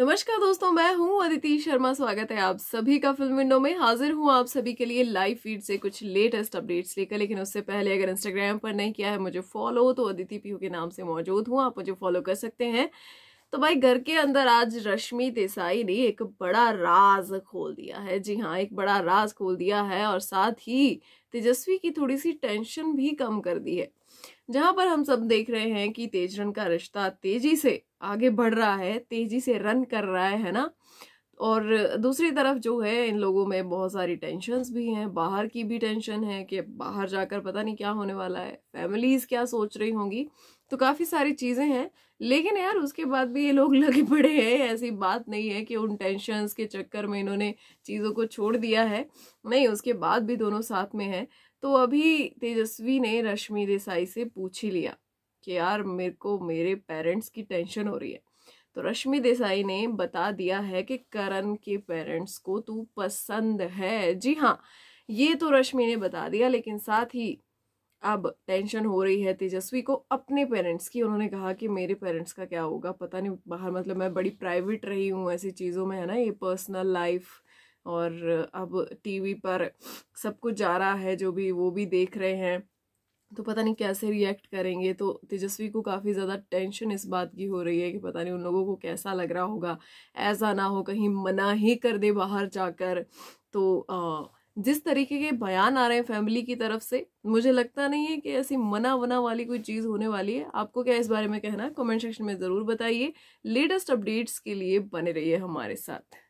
नमस्कार दोस्तों मैं हूं अदिति शर्मा स्वागत है आप सभी का फिल्म विंडो में हाजिर हूं आप सभी के लिए लाइव फीड से कुछ लेटेस्ट अपडेट्स लेकर लेकिन उससे पहले अगर इंस्टाग्राम पर नहीं किया है मुझे फॉलो तो अदिति पीहू के नाम से मौजूद हूं आप मुझे फॉलो कर सकते हैं तो भाई घर के अंदर आज रश्मि देसाई ने एक बड़ा राज खोल दिया है जी हाँ एक बड़ा राज खोल दिया है और साथ ही तेजस्वी की थोड़ी सी टेंशन भी कम कर दी है जहाँ पर हम सब देख रहे हैं कि तेजरन का रिश्ता तेजी से आगे बढ़ रहा है तेजी से रन कर रहा है, है ना और दूसरी तरफ जो है इन लोगों में बहुत सारी टेंशनस भी हैं बाहर की भी टेंशन है कि बाहर जाकर पता नहीं क्या होने वाला है फैमिलीज़ क्या सोच रही होंगी तो काफ़ी सारी चीज़ें हैं लेकिन यार उसके बाद भी ये लोग लगे पड़े हैं ऐसी बात नहीं है कि उन टेंशनस के चक्कर में इन्होंने चीज़ों को छोड़ दिया है नहीं उसके बाद भी दोनों साथ में हैं तो अभी तेजस्वी ने रश्मि देसाई से पूछ ही लिया कि यार मेरे को मेरे पेरेंट्स की टेंशन हो रही है तो रश्मि देसाई ने बता दिया है कि करण के पेरेंट्स को तू पसंद है जी हाँ ये तो रश्मि ने बता दिया लेकिन साथ ही अब टेंशन हो रही है तेजस्वी को अपने पेरेंट्स की उन्होंने कहा कि मेरे पेरेंट्स का क्या होगा पता नहीं बाहर मतलब मैं बड़ी प्राइवेट रही हूँ ऐसी चीज़ों में है ना ये पर्सनल लाइफ और अब टीवी पर सब कुछ जा रहा है जो भी वो भी देख रहे हैं तो पता नहीं कैसे रिएक्ट करेंगे तो तेजस्वी को काफ़ी ज़्यादा टेंशन इस बात की हो रही है कि पता नहीं उन लोगों को कैसा लग रहा होगा ऐसा ना हो कहीं मना ही कर दे बाहर जाकर तो जिस तरीके के बयान आ रहे हैं फैमिली की तरफ से मुझे लगता नहीं है कि ऐसी मना वना वाली कोई चीज़ होने वाली है आपको क्या इस बारे में कहना है कमेंट सेक्शन में ज़रूर बताइए लेटेस्ट अपडेट्स के लिए बने रहिए हमारे साथ